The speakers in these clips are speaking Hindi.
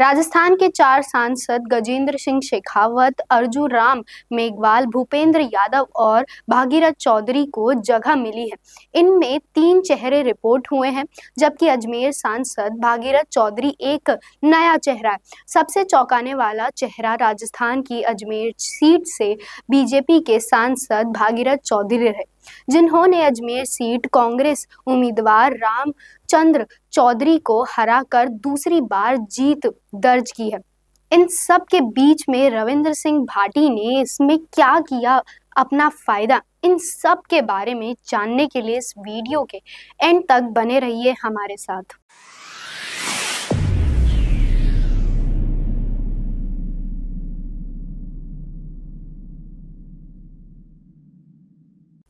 राजस्थान के चार सांसद गजेंद्र सिंह शेखावत अर्जु राम मेघवाल भूपेंद्र यादव और भागीरथ चौधरी को जगह मिली है इनमें तीन चेहरे रिपोर्ट हुए हैं जबकि अजमेर सांसद भागीरथ चौधरी एक नया चेहरा है सबसे चौंकाने वाला चेहरा राजस्थान की अजमेर सीट से बीजेपी के सांसद भागीरथ चौधरी रहे जिन्होंने अजमेर सीट कांग्रेस उम्मीदवार रामचंद्र चौधरी को हराकर दूसरी बार जीत दर्ज की है इन सब के बीच में रविंद्र सिंह भाटी ने इसमें क्या किया अपना फायदा इन सब के बारे में जानने के लिए इस वीडियो के एंड तक बने रहिए हमारे साथ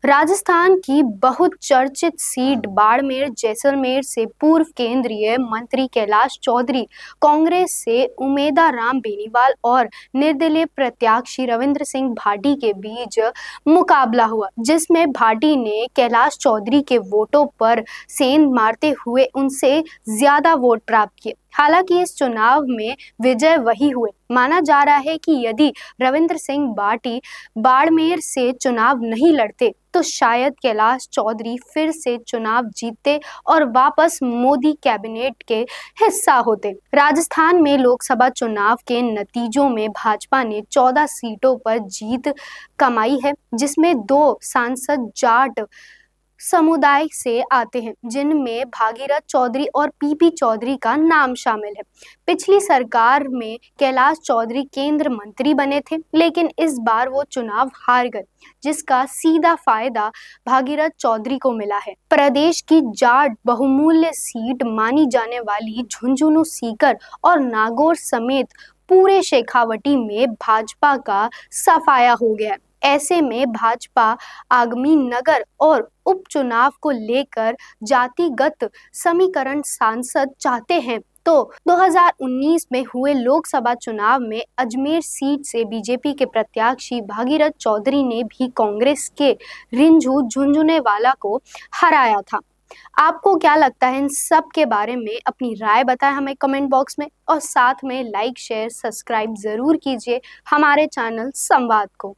राजस्थान की बहुत चर्चित सीट हाँ। बाड़मेर जैसलमेर से पूर्व केंद्रीय मंत्री कैलाश चौधरी कांग्रेस से उमेदा राम बेनीवाल और निर्दलीय प्रत्याशी रविंद्र सिंह भाटी के बीच मुकाबला हुआ जिसमें भाटी ने कैलाश चौधरी के वोटों पर सेंध मारते हुए उनसे ज्यादा वोट प्राप्त किए हालांकि इस चुनाव में विजय वही हुए माना जा रहा है कि यदि रविंद्र सिंह बाटी बाड़मेर से चुनाव नहीं लड़ते तो शायद कैलाश चौधरी फिर से चुनाव जीतते और वापस मोदी कैबिनेट के हिस्सा होते राजस्थान में लोकसभा चुनाव के नतीजों में भाजपा ने 14 सीटों पर जीत कमाई है जिसमें दो सांसद जाट समुदाय से आते हैं जिनमें भागीरथ चौधरी और पीपी चौधरी का नाम शामिल है पिछली सरकार में कैलाश चौधरी केंद्र मंत्री बने थे लेकिन इस बार वो चुनाव हार गए जिसका सीधा फायदा भागीरथ चौधरी को मिला है प्रदेश की जाट बहुमूल्य सीट मानी जाने वाली झुंझुनू सीकर और नागौर समेत पूरे शेखावटी में भाजपा का सफाया हो गया है ऐसे में भाजपा आगामी नगर और उपचुनाव को लेकर जातिगत समीकरण सांसद चाहते हैं तो 2019 में हुए लोकसभा चुनाव में अजमेर सीट से बीजेपी के प्रत्याशी भागीरथ चौधरी ने भी कांग्रेस के रिंझू झुंझुने वाला को हराया था आपको क्या लगता है इन सब के बारे में अपनी राय बताएं हमें कमेंट बॉक्स में और साथ में लाइक शेयर सब्सक्राइब ज़रूर कीजिए हमारे चैनल संवाद को